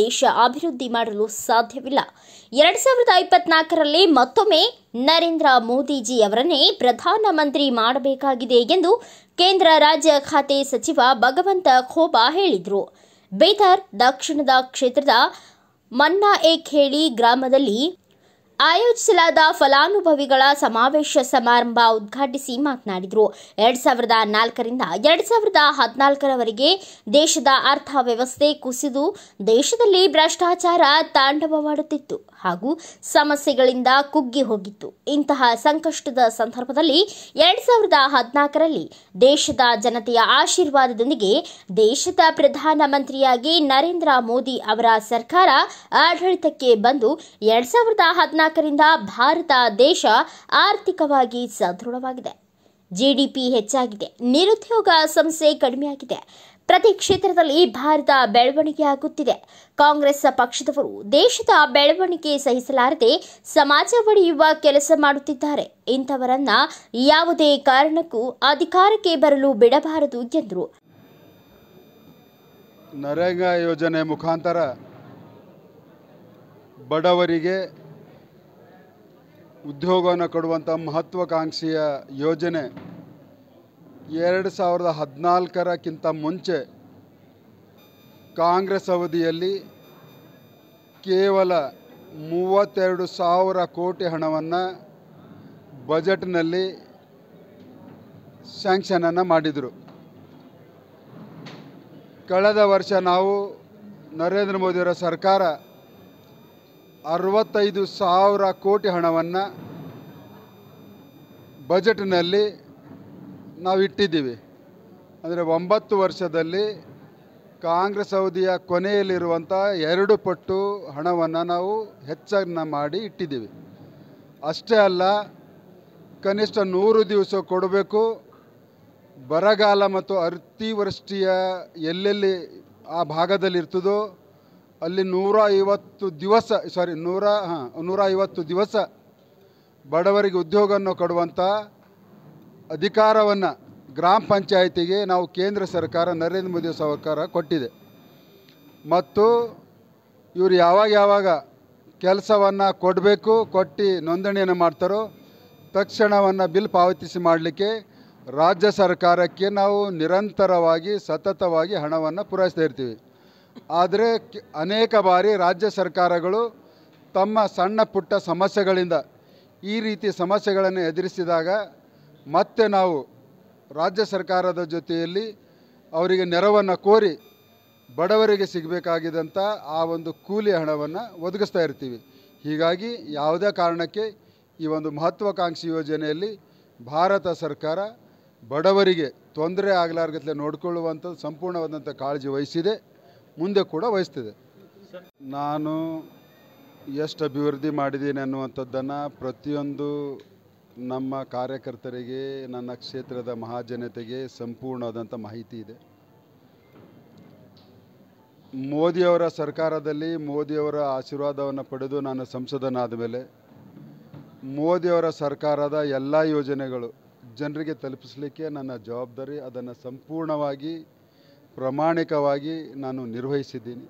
ದೇಶ ಅಭಿವೃದ್ಧಿ ಮಾಡಲು ಸಾಧ್ಯವಿಲ್ಲ ಎರಡ್ ಸಾವಿರದ ಇಪ್ಪತ್ನಾಲ್ಕರಲ್ಲಿ ಮತ್ತೊಮ್ಮೆ ನರೇಂದ್ರ ಮೋದಿಜಿ ಅವರನ್ನೇ ಪ್ರಧಾನಮಂತ್ರಿ ಮಾಡಬೇಕಾಗಿದೆ ಎಂದು ಕೇಂದ್ರ ರಾಜ್ಯ ಖಾತೆ ಸಚಿವ ಭಗವಂತ ಖೋಬಾ ಹೇಳಿದರು ಬೇತಾರ್ ದಕ್ಷಿಣದ ಕ್ಷೇತ್ರದ ಮನ್ನಾ ಏಕ್ ಗ್ರಾಮದಲ್ಲಿ ಆಯೋಜಿಸಲಾದ ಫಲಾನುಭವಿಗಳ ಸಮಾವೇಶ ಸಮಾರಂಭ ಉದ್ಘಾಟಿಸಿ ಮಾತನಾಡಿದರು ಎರಡ್ ಸಾವಿರದ ನಾಲ್ಕರಿಂದ ಎರಡ್ ಸಾವಿರದ ಹದಿನಾಲ್ಕರವರೆಗೆ ದೇಶದ ಅರ್ಥವ್ಯವಸ್ಥೆ ಕುಸಿದು ದೇಶದಲ್ಲಿ ಭ್ರಷ್ಟಾಚಾರ ತಾಂಡವವಾಡುತ್ತಿತ್ತು ಹಾಗೂ ಸಮಸ್ಯೆಗಳಿಂದ ಕುಗ್ಗಿ ಹೋಗಿತ್ತು ಇಂತಹ ಸಂಕಷ್ಟದ ಸಂದರ್ಭದಲ್ಲಿ ಎರಡ್ ಸಾವಿರದ ಹದಿನಾಲ್ಕರಲ್ಲಿ ದೇಶದ ಜನತೆಯ ಆಶೀರ್ವಾದದೊಂದಿಗೆ ದೇಶದ ಪ್ರಧಾನಮಂತ್ರಿಯಾಗಿ ನರೇಂದ್ರ ಮೋದಿ ಅವರ ಸರ್ಕಾರ ಆಡಳಿತಕ್ಕೆ ಬಂದು ಎರಡ್ ಸಾವಿರದ ಹದಿನಾಲ್ಕು ಇಪ್ಪತ್ನಾಲ್ಕರಿಂದ ಭಾರತ ದೇಶ ಆರ್ಥಿಕವಾಗಿ ಸದೃಢವಾಗಿದೆ ಜಿಡಿಪಿ ಹೆಚ್ಚಾಗಿದೆ ನಿರುದ್ಯೋಗ ಸಮಸ್ಯೆ ಕಡಿಮೆಯಾಗಿದೆ ಪ್ರತಿ ಕ್ಷೇತ್ರದಲ್ಲಿ ಭಾರತ ಬೆಳವಣಿಗೆ ಆಗುತ್ತಿದೆ ಕಾಂಗ್ರೆಸ್ ಪಕ್ಷದವರು ದೇಶದ ಬೆಳವಣಿಗೆ ಸಹಿಸಲಾರದೆ ಸಮಾಜ ಒಡೆಯುವ ಕೆಲಸ ಮಾಡುತ್ತಿದ್ದಾರೆ ಇಂಥವರನ್ನ ಯಾವುದೇ ಕಾರಣಕ್ಕೂ ಅಧಿಕಾರಕ್ಕೆ ಬರಲು ಬಿಡಬಾರದು ಎಂದರು ನರೇಗಾ ಯೋಜನೆ ಮುಖಾಂತರ ಬಡವರಿಗೆ ಉದ್ಯೋಗವನ್ನು ಕೊಡುವಂಥ ಮಹತ್ವಾಕಾಂಕ್ಷೆಯ ಯೋಜನೆ ಎರಡು ಸಾವಿರದ ಹದಿನಾಲ್ಕರಕ್ಕಿಂತ ಮುಂಚೆ ಕಾಂಗ್ರೆಸ್ ಅವಧಿಯಲ್ಲಿ ಕೇವಲ ಮೂವತ್ತೆರಡು ಸಾವಿರ ಕೋಟಿ ಹಣವನ್ನು ಬಜೆಟ್ನಲ್ಲಿ ಸ್ಯಾಂಕ್ಷನನ್ನು ಮಾಡಿದರು ಕಳೆದ ವರ್ಷ ನಾವು ನರೇಂದ್ರ ಮೋದಿಯವರ ಸರ್ಕಾರ ಅರವತ್ತೈದು ಸಾವಿರ ಕೋಟಿ ಹಣವನ್ನು ಬಜೆಟ್ನಲ್ಲಿ ನಾವು ಇಟ್ಟಿದ್ದೀವಿ ಅಂದರೆ ಒಂಬತ್ತು ವರ್ಷದಲ್ಲಿ ಕಾಂಗ್ರೆಸ್ ಅವಧಿಯ ಕೊನೆಯಲ್ಲಿರುವಂಥ ಎರಡು ಪಟ್ಟು ಹಣವನ್ನು ನಾವು ಹೆಚ್ಚನ್ನ ಮಾಡಿ ಇಟ್ಟಿದ್ದೀವಿ ಅಷ್ಟೇ ಅಲ್ಲ ಕನಿಷ್ಠ ನೂರು ದಿವಸ ಕೊಡಬೇಕು ಬರಗಾಲ ಮತ್ತು ಅತಿವೃಷ್ಟಿಯ ಎಲ್ಲೆಲ್ಲಿ ಆ ಭಾಗದಲ್ಲಿರ್ತದೋ ಅಲ್ಲಿ ನೂರ ಐವತ್ತು ದಿವಸ ಸಾರಿ ನೂರ ಹಾಂ ನೂರ ಐವತ್ತು ದಿವಸ ಬಡವರಿಗೆ ಉದ್ಯೋಗವನ್ನು ಕೊಡುವಂಥ ಅಧಿಕಾರವನ್ನು ಗ್ರಾಮ ಪಂಚಾಯಿತಿಗೆ ನಾವು ಕೇಂದ್ರ ಸರ್ಕಾರ ನರೇಂದ್ರ ಮೋದಿ ಸರ್ಕಾರ ಕೊಟ್ಟಿದೆ ಮತ್ತು ಇವರು ಯಾವಾಗ ಯಾವಾಗ ಕೆಲಸವನ್ನು ಕೊಡಬೇಕು ಕೊಟ್ಟು ನೋಂದಣಿಯನ್ನು ಮಾಡ್ತಾರೋ ತಕ್ಷಣವನ್ನು ಬಿಲ್ ಪಾವತಿಸಿ ಮಾಡಲಿಕ್ಕೆ ರಾಜ್ಯ ಸರ್ಕಾರಕ್ಕೆ ನಾವು ನಿರಂತರವಾಗಿ ಸತತವಾಗಿ ಹಣವನ್ನು ಪೂರೈಸ್ತಾ ಇರ್ತೀವಿ ಆದರೆ ಅನೇಕ ಬಾರಿ ರಾಜ್ಯ ಸರ್ಕಾರಗಳು ತಮ್ಮ ಸಣ್ಣ ಪುಟ್ಟ ಸಮಸ್ಯೆಗಳಿಂದ ಈ ರೀತಿ ಸಮಸ್ಯೆಗಳನ್ನು ಎದುರಿಸಿದಾಗ ಮತ್ತೆ ನಾವು ರಾಜ್ಯ ಸರ್ಕಾರದ ಜೊತೆಯಲ್ಲಿ ಅವರಿಗೆ ನೆರವನ್ನು ಕೋರಿ ಬಡವರಿಗೆ ಸಿಗಬೇಕಾಗಿದ್ದಂಥ ಆ ಒಂದು ಕೂಲಿ ಹಣವನ್ನು ಒದಗಿಸ್ತಾ ಇರ್ತೀವಿ ಹೀಗಾಗಿ ಯಾವುದೇ ಕಾರಣಕ್ಕೆ ಈ ಒಂದು ಮಹತ್ವಾಕಾಂಕ್ಷಿ ಯೋಜನೆಯಲ್ಲಿ ಭಾರತ ಸರ್ಕಾರ ಬಡವರಿಗೆ ತೊಂದರೆ ಆಗಲಾರ್ಗತ್ತಲೆ ನೋಡಿಕೊಳ್ಳುವಂಥದ್ದು ಸಂಪೂರ್ಣವಾದಂಥ ಕಾಳಜಿ ವಹಿಸಿದೆ ಮುಂದೆ ಕೂಡ ವಹಿಸ್ತಿದೆ ನಾನು ಎಷ್ಟು ಅಭಿವೃದ್ಧಿ ಮಾಡಿದ್ದೀನಿ ಅನ್ನುವಂಥದ್ದನ್ನು ಪ್ರತಿಯೊಂದು ನಮ್ಮ ಕಾರ್ಯಕರ್ತರಿಗೆ ನನ್ನ ಕ್ಷೇತ್ರದ ಮಹಾಜನತೆಗೆ ಸಂಪೂರ್ಣವಾದಂಥ ಮಾಹಿತಿ ಇದೆ ಮೋದಿಯವರ ಸರ್ಕಾರದಲ್ಲಿ ಮೋದಿಯವರ ಆಶೀರ್ವಾದವನ್ನು ಪಡೆದು ನಾನು ಸಂಸದನಾದ ಮೇಲೆ ಮೋದಿಯವರ ಸರ್ಕಾರದ ಎಲ್ಲ ಯೋಜನೆಗಳು ಜನರಿಗೆ ತಲುಪಿಸಲಿಕ್ಕೆ ನನ್ನ ಜವಾಬ್ದಾರಿ ಅದನ್ನು ಸಂಪೂರ್ಣವಾಗಿ ಪ್ರಾಮಾಣಿಕವಾಗಿ ನಾನು ನಿರ್ವಹಿಸಿದ್ದೀನಿ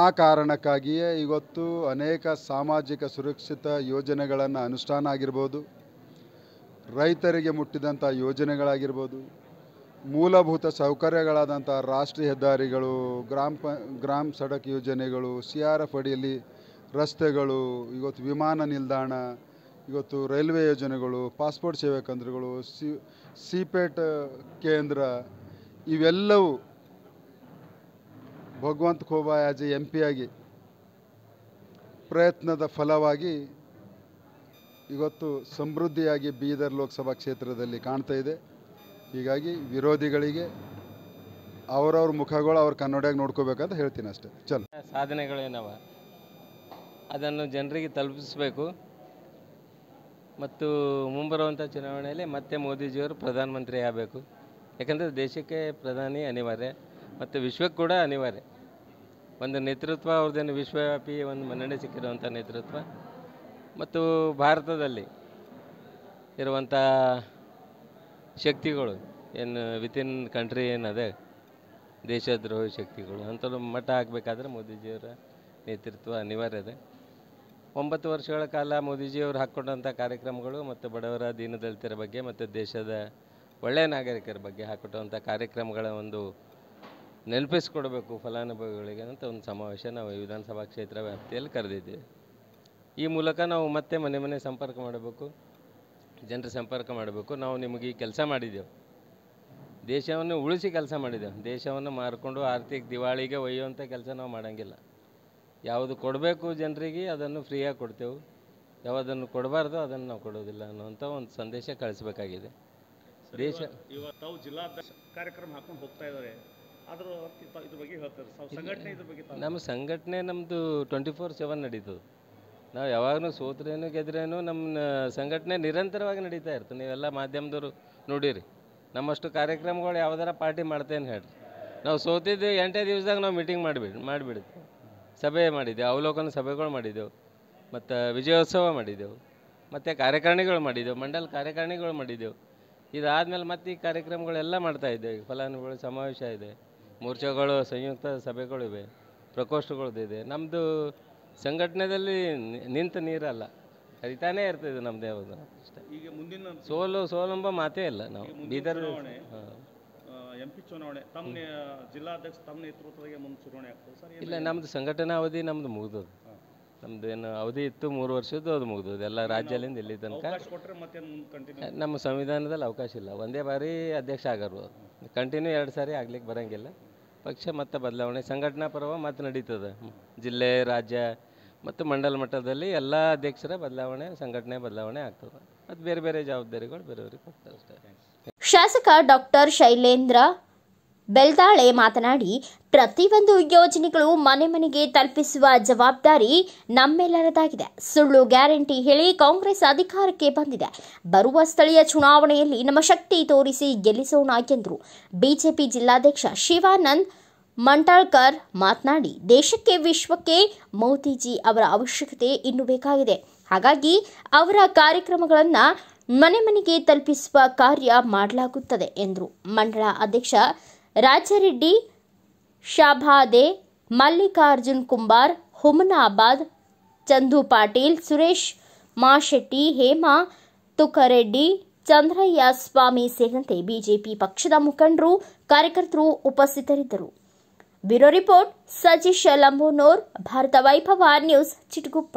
ಆ ಕಾರಣಕ್ಕಾಗಿಯೇ ಇವತ್ತು ಅನೇಕ ಸಾಮಾಜಿಕ ಸುರಕ್ಷಿತ ಯೋಜನೆಗಳನ್ನು ಅನುಷ್ಠಾನ ಆಗಿರ್ಬೋದು ರೈತರಿಗೆ ಮುಟ್ಟಿದಂಥ ಯೋಜನೆಗಳಾಗಿರ್ಬೋದು ಮೂಲಭೂತ ಸೌಕರ್ಯಗಳಾದಂಥ ರಾಷ್ಟ್ರೀಯ ಹೆದ್ದಾರಿಗಳು ಗ್ರಾಮ ಪ ಗ್ರಾಮ ಸಡಕ್ ಯೋಜನೆಗಳು ಸಿ ಆರ್ ಎಫ್ ಅಡಿಯಲ್ಲಿ ರಸ್ತೆಗಳು ಇವತ್ತು ವಿಮಾನ ನಿಲ್ದಾಣ ಇವತ್ತು ರೈಲ್ವೆ ಯೋಜನೆಗಳು ಪಾಸ್ಪೋರ್ಟ್ ಸೇವೆ ಕೇಂದ್ರಗಳು ಸಿ ಸಿಪೇಟ್ ಕೇಂದ್ರ ಇವೆಲ್ಲವೂ ಭಗವಂತ ಕೋಬಾಯಾಜಿ ಎಂ ಎ ಎಂ ಪ್ರಯತ್ನದ ಫಲವಾಗಿ ಇವತ್ತು ಸಮೃದ್ಧಿಯಾಗಿ ಬೀದರ್ ಲೋಕಸಭಾ ಕ್ಷೇತ್ರದಲ್ಲಿ ಕಾಣ್ತಾ ಇದೆ ಹೀಗಾಗಿ ವಿರೋಧಿಗಳಿಗೆ ಅವರವ್ರ ಮುಖಗಳು ಅವ್ರ ಕನ್ನಡಿಯಾಗಿ ನೋಡ್ಕೋಬೇಕಂತ ಹೇಳ್ತೀನಿ ಅಷ್ಟೇ ಚಲೋ ಸಾಧನೆಗಳೇನವ ಅದನ್ನು ಜನರಿಗೆ ತಲುಪಿಸಬೇಕು ಮತ್ತು ಮುಂಬರುವಂಥ ಚುನಾವಣೆಯಲ್ಲಿ ಮತ್ತೆ ಮೋದಿಜಿಯವರು ಪ್ರಧಾನಮಂತ್ರಿ ಆಗಬೇಕು ಯಾಕಂದರೆ ದೇಶಕ್ಕೆ ಪ್ರಧಾನಿ ಅನಿವಾರ್ಯ ಮತ್ತು ವಿಶ್ವಕ್ಕೆ ಕೂಡ ಅನಿವಾರ್ಯ ಒಂದು ನೇತೃತ್ವ ಅವ್ರದ್ದೇನು ವಿಶ್ವವ್ಯಾಪಿ ಒಂದು ಮನ್ನಣೆ ಸಿಕ್ಕಿರುವಂಥ ನೇತೃತ್ವ ಮತ್ತು ಭಾರತದಲ್ಲಿ ಇರುವಂಥ ಶಕ್ತಿಗಳು ಏನು ವಿತಿನ್ ಕಂಟ್ರಿ ಏನದೆ ದೇಶದ್ರೋಹಿ ಶಕ್ತಿಗಳು ಅಂಥದ್ದು ಮಟ್ಟ ಹಾಕಬೇಕಾದ್ರೆ ಮೋದಿಜಿಯವರ ನೇತೃತ್ವ ಅನಿವಾರ್ಯ ಇದೆ ಒಂಬತ್ತು ವರ್ಷಗಳ ಕಾಲ ಮೋದಿಜಿಯವರು ಹಾಕ್ಕೊಂಡಂಥ ಕಾರ್ಯಕ್ರಮಗಳು ಮತ್ತು ಬಡವರ ದೀನದಲಿತರ ಬಗ್ಗೆ ಮತ್ತು ದೇಶದ ಒಳ್ಳೆಯ ನಾಗರಿಕರ ಬಗ್ಗೆ ಹಾಕಿಕೊಟ್ಟಂಥ ಕಾರ್ಯಕ್ರಮಗಳ ಒಂದು ನೆನಪಿಸ್ಕೊಡ್ಬೇಕು ಫಲಾನುಭವಿಗಳಿಗೆ ಅಂತ ಒಂದು ಸಮಾವೇಶ ನಾವು ವಿಧಾನಸಭಾ ಕ್ಷೇತ್ರ ವ್ಯಾಪ್ತಿಯಲ್ಲಿ ಕರೆದಿದ್ದೇವೆ ಈ ಮೂಲಕ ನಾವು ಮತ್ತೆ ಮನೆ ಮನೆ ಸಂಪರ್ಕ ಮಾಡಬೇಕು ಜನರ ಸಂಪರ್ಕ ಮಾಡಬೇಕು ನಾವು ನಿಮಗೆ ಈ ಕೆಲಸ ಮಾಡಿದ್ದೆವು ದೇಶವನ್ನು ಉಳಿಸಿ ಕೆಲಸ ಮಾಡಿದ್ದೆವು ದೇಶವನ್ನು ಮಾರಿಕೊಂಡು ಆರ್ಥಿಕ ದಿವಾಳಿಗೆ ಒಯ್ಯುವಂಥ ಕೆಲಸ ನಾವು ಮಾಡೋಂಗಿಲ್ಲ ಯಾವುದು ಕೊಡಬೇಕು ಜನರಿಗೆ ಅದನ್ನು ಫ್ರೀಯಾಗಿ ಕೊಡ್ತೇವೆ ಯಾವುದನ್ನು ಕೊಡಬಾರ್ದು ಅದನ್ನು ನಾವು ಕೊಡೋದಿಲ್ಲ ಅನ್ನುವಂಥ ಒಂದು ಸಂದೇಶ ಕಳಿಸ್ಬೇಕಾಗಿದೆ ದೇಶ ತಾವು ಜಿಲ್ಲಾಧ್ಯಕ್ಷ ಕಾರ್ಯಕ್ರಮ ಹಾಕೊಂಡು ಹೋಗ್ತಾ ಇದ್ದಾರೆ ನಮ್ಮ ಸಂಘಟನೆ ನಮ್ಮದು ಟ್ವೆಂಟಿ ಫೋರ್ ಸೆವೆನ್ ನಡೀತದೆ ನಾವು ಯಾವಾಗಲೂ ಸೋತ್ರೇನು ಗೆದ್ರೇನು ನಮ್ಮ ಸಂಘಟನೆ ನಿರಂತರವಾಗಿ ನಡೀತಾ ಇರ್ತದೆ ನೀವೆಲ್ಲ ಮಾಧ್ಯಮದವರು ನೋಡಿರಿ ನಮ್ಮಷ್ಟು ಕಾರ್ಯಕ್ರಮಗಳು ಯಾವ್ದಾರ ಪಾರ್ಟಿ ಮಾಡ್ತೇನೆ ಹೇಳ್ರಿ ನಾವು ಸೋತಿದ್ದು ಎಂಟೇ ದಿವಸದಾಗ ನಾವು ಮೀಟಿಂಗ್ ಮಾಡಿಬಿಡ್ ಮಾಡಿಬಿಡಿದ್ವಿ ಸಭೆ ಮಾಡಿದ್ದೆವು ಅವಲೋಕನ ಸಭೆಗಳು ಮಾಡಿದ್ದೆವು ಮತ್ತು ವಿಜಯೋತ್ಸವ ಮಾಡಿದ್ದೆವು ಮತ್ತು ಕಾರ್ಯಕಾರಿಣಿಗಳು ಮಾಡಿದ್ದೆವು ಮಂಡಲ ಕಾರ್ಯಕಾರಿಣಿಗಳು ಮಾಡಿದ್ದೆವು ಇದಾದ್ಮೇಲೆ ಮತ್ತೆ ಈ ಕಾರ್ಯಕ್ರಮಗಳೆಲ್ಲ ಮಾಡ್ತಾ ಇದ್ದೇವೆ ಫಲಾನುಭವಿಗಳ ಸಮಾವೇಶ ಇದೆ ಮೋರ್ಚಾಗಳು ಸಂಯುಕ್ತ ಸಭೆಗಳಿವೆ ಇದೆ ನಮ್ಮದು ಸಂಘಟನೆಯಲ್ಲಿ ನಿಂತ ನೀರಲ್ಲ ಹರಿತಾನೇ ಇರ್ತದೆ ನಮ್ಮದು ಯಾವುದು ಈಗ ಮುಂದಿನ ಸೋಲು ಸೋಲಂಬ ಮಾತೇ ಇಲ್ಲ ನಾವು ಬೀದರ್ ಎಂ ಪಿ ಚುನಾವಣೆ ತಮ್ಮ ಜಿಲ್ಲಾಧ್ಯಕ್ಷ ತಮ್ಮ ನೇತೃತ್ವದಾಗೆ ಮುಂದೆ ಆಗ್ತದೆ ಸರ್ ಇಲ್ಲ ನಮ್ದು ಸಂಘಟನಾ ಅವಧಿ ನಮ್ಮದು ಮುಗಿದದು ನಮ್ಮದೇನು ಅವಧಿ ಇತ್ತು ಮೂರು ವರ್ಷದ್ದು ಅದು ಮುಗಿದು ಎಲ್ಲ ರಾಜ್ಯದಿಂದ ಇಲ್ಲಿ ತನಕ ನಮ್ಮ ಸಂವಿಧಾನದಲ್ಲಿ ಅವಕಾಶ ಇಲ್ಲ ಒಂದೇ ಬಾರಿ ಅಧ್ಯಕ್ಷ ಆಗೋರು ಕಂಟಿನ್ಯೂ ಎರಡು ಸಾರಿ ಆಗ್ಲಿಕ್ಕೆ ಬರೋಂಗಿಲ್ಲ ಪಕ್ಷ ಮತ್ತೆ ಬದಲಾವಣೆ ಸಂಘಟನಾ ಪರ್ವ ಮತ್ತೆ ನಡೀತದೆ ಜಿಲ್ಲೆ ರಾಜ್ಯ ಮತ್ತು ಮಂಡಲ ಮಟ್ಟದಲ್ಲಿ ಎಲ್ಲ ಅಧ್ಯಕ್ಷರ ಬದಲಾವಣೆ ಸಂಘಟನೆ ಬದಲಾವಣೆ ಆಗ್ತದೆ ಮತ್ತೆ ಬೇರೆ ಬೇರೆ ಜವಾಬ್ದಾರಿಗಳು ಬೇರೆಯವ್ರಿಗೆ ಕೊಡ್ತಾರೆ ಶಾಸಕ ಡಾಕ್ಟರ್ ಶೈಲೇಂದ್ರ ಬೆಲ್ದಾಳೆ ಮಾತನಾಡಿ ಪ್ರತಿಯೊಂದು ಯೋಜನೆಗಳು ಮನೆ ಮನೆಗೆ ತಲುಪಿಸುವ ಜವಾಬ್ದಾರಿ ನಮ್ಮೆಲ್ಲರದಾಗಿದೆ ಸುಳ್ಳು ಗ್ಯಾರಂಟಿ ಹೇಳಿ ಕಾಂಗ್ರೆಸ್ ಅಧಿಕಾರಕ್ಕೆ ಬಂದಿದೆ ಬರುವ ಸ್ಥಳೀಯ ಚುನಾವಣೆಯಲ್ಲಿ ನಮ್ಮ ಶಕ್ತಿ ತೋರಿಸಿ ಗೆಲ್ಲಿಸೋಣ ಎಂದರು ಬಿಜೆಪಿ ಜಿಲ್ಲಾಧ್ಯಕ್ಷ ಶಿವಾನಂದ್ ಮಂಟಾಳ್ಕರ್ ಮಾತನಾಡಿ ದೇಶಕ್ಕೆ ವಿಶ್ವಕ್ಕೆ ಮೋದಿಜಿ ಅವರ ಅವಶ್ಯಕತೆ ಇನ್ನು ಬೇಕಾಗಿದೆ ಹಾಗಾಗಿ ಅವರ ಕಾರ್ಯಕ್ರಮಗಳನ್ನು ಮನೆ ಮನೆಗೆ ತಲುಪಿಸುವ ಕಾರ್ಯ ಮಾಡಲಾಗುತ್ತದೆ ಎಂದರು ಮಂಡಳ ಅಧ್ಯಕ್ಷ ರಾಜರೆಡ್ಡಿ ಶಾಭಾದೆ ಮಲ್ಲಿಕಾರ್ಜುನ್ ಕುಂಬಾರ್ ಹುಮನಾಬಾದ್ ಚಂದು ಪಾಟೀಲ್ ಸುರೇಶ್ ಮಾಶೆಟ್ಟಿ ಹೇಮಾ ತುಕರೆಡ್ಡಿ ಚಂದ್ರಯ್ಯ ಸ್ವಾಮಿ ಸೇರಿದಂತೆ ಬಿಜೆಪಿ ಪಕ್ಷದ ಮುಖಂಡರು ಕಾರ್ಯಕರ್ತರು ಉಪಸ್ಥಿತರಿದ್ದರು ಬ್ಯೂರೋ ರಿಪೋರ್ಟ್ ಸಜಿಶ ಲಂಬೋನೋರ್ ಭಾರತ ವೈಭವ ನ್ಯೂಸ್ ಚಿಟಗುಪ್ಪ